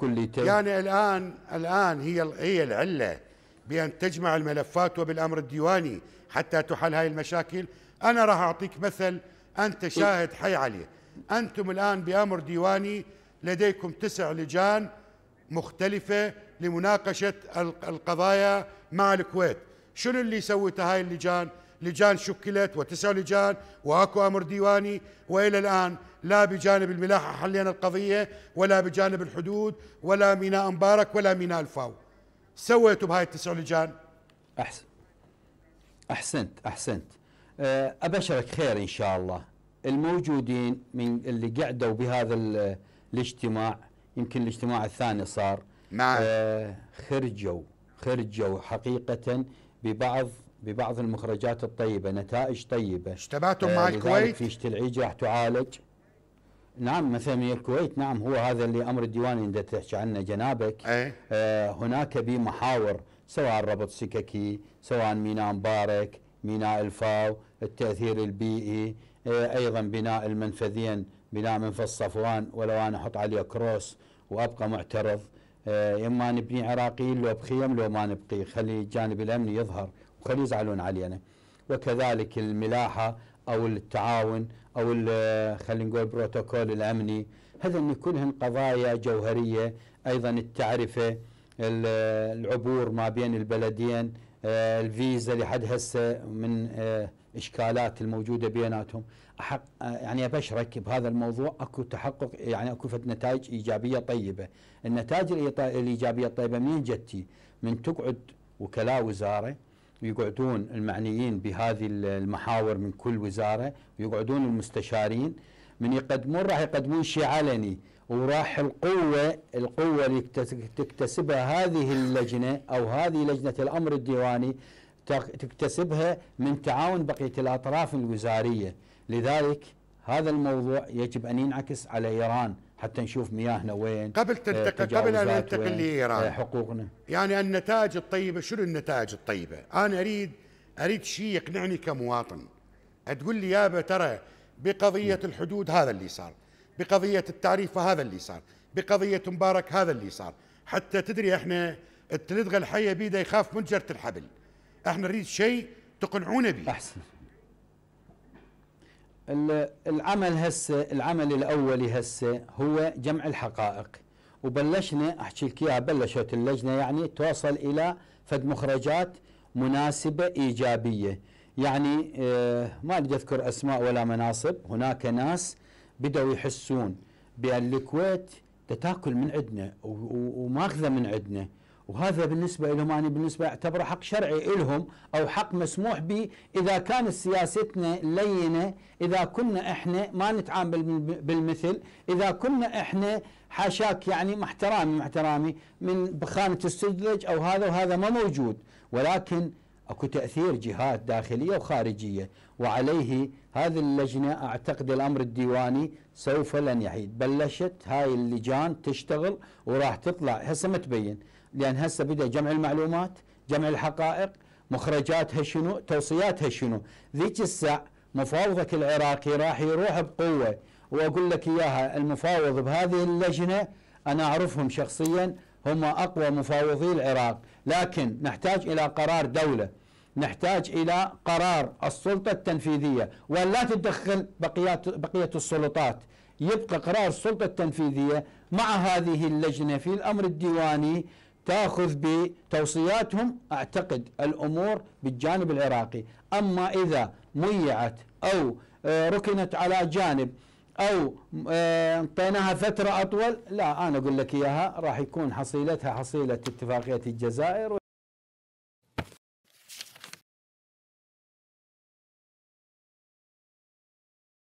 كليتين يعني الآن الآن هي هي العلة بأن تجمع الملفات وبالأمر الديواني حتى تحل هاي المشاكل أنا راح أعطيك مثل أنت شاهد حي عليه أنتم الآن بأمر ديواني لديكم تسع لجان مختلفة لمناقشة القضايا مع الكويت شنو اللي سوته هاي اللجان لجان شكلت وتسع لجان واكو امر ديواني والى الان لا بجانب الملاحه حلينا القضيه ولا بجانب الحدود ولا ميناء مبارك ولا ميناء الفاو سويتوا بهاي التسع لجان احسن احسنت احسنت أه، ابشرك خير ان شاء الله الموجودين من اللي قعدوا بهذا الاجتماع يمكن الاجتماع الثاني صار نعم آه خرجوا خرجوا حقيقه ببعض ببعض المخرجات الطيبة نتائج طيبة اشتبهتم آه، مع الكويت في العيج راح تعالج نعم مثلا الكويت نعم هو هذا اللي امر الديواني انت تحكي عنه جنابك أيه؟ آه هناك بمحاور سواء ربط سككي سواء ميناء مبارك ميناء الفاو التاثير البيئي آه ايضا بناء المنفذين بناء منفذ صفوان ولو انا احط عليه كروس وابقى معترض آه اما نبني عراقيين لو بخيم لو ما نبقي خلي الجانب الامني يظهر قد يزعلون علينا وكذلك الملاحه او التعاون او خلينا نقول البروتوكول الامني هذا كلهن قضايا جوهريه ايضا التعرفه العبور ما بين البلدين آه، الفيزا لحد هسه من آه، اشكالات الموجوده بيناتهم أحق آه، يعني ابشرك بهذا الموضوع اكو تحقق يعني اكو فد نتائج ايجابيه طيبه، النتائج الايجابيه الطيبه منين جتي؟ من تقعد وكلاء وزاره ويقعدون المعنيين بهذه المحاور من كل وزاره ويقعدون المستشارين من يقدمون راح يقدمون شيء علني وراح القوه القوه اللي تكتسبها هذه اللجنه او هذه لجنه الامر الديواني تكتسبها من تعاون بقيه الاطراف الوزاريه لذلك هذا الموضوع يجب ان ينعكس على ايران حتى نشوف مياهنا وين قبل آه، تنتقل قبل ان ننتقل لايران آه، حقوقنا يعني النتائج الطيبه شنو النتائج الطيبه؟ انا اريد اريد شيء يقنعني كمواطن تقول لي يابا ترى بقضيه الحدود هذا اللي صار بقضيه التعريف هذا اللي صار بقضيه مبارك هذا اللي صار حتى تدري احنا التلدغه الحيه بيده يخاف من جره الحبل احنا نريد شيء تقنعونا به احسن العمل هسه العمل الاولي هسه هو جمع الحقائق وبلشنا احكي لك اياها بلشت اللجنه يعني توصل الى فد مخرجات مناسبه ايجابيه يعني آه ما اريد اذكر اسماء ولا مناصب هناك ناس بداوا يحسون بان الكويت تتاكل من عندنا وماخذه من عندنا وهذا بالنسبة لهم أنا بالنسبة أعتبره حق شرعي إلهم أو حق مسموح به إذا كانت سياستنا لينة إذا كنا إحنا ما نتعامل بالمثل إذا كنا إحنا حاشاك يعني محترامي محترامي من بخانة السذج أو هذا وهذا ما موجود ولكن اكو تاثير جهات داخليه وخارجيه وعليه هذه اللجنه اعتقد الامر الديواني سوف لن يحيد بلشت هاي اللجان تشتغل وراح تطلع هسه ما تبين لان هسه بدا جمع المعلومات جمع الحقائق مخرجاتها شنو توصياتها شنو ذيك الساعه مفاوضك العراقي راح يروح بقوه واقول لك اياها المفاوض بهذه اللجنه انا اعرفهم شخصيا هم أقوى مفاوضي العراق لكن نحتاج إلى قرار دولة نحتاج إلى قرار السلطة التنفيذية ولا تدخل بقية, بقية السلطات يبقى قرار السلطة التنفيذية مع هذه اللجنة في الأمر الديواني تأخذ بتوصياتهم أعتقد الأمور بالجانب العراقي أما إذا ميعت أو آه، ركنت على جانب أو انطيناها آه، فترة أطول لا أنا أقول لك إياها راح يكون حصيلتها حصيلة اتفاقية الجزائر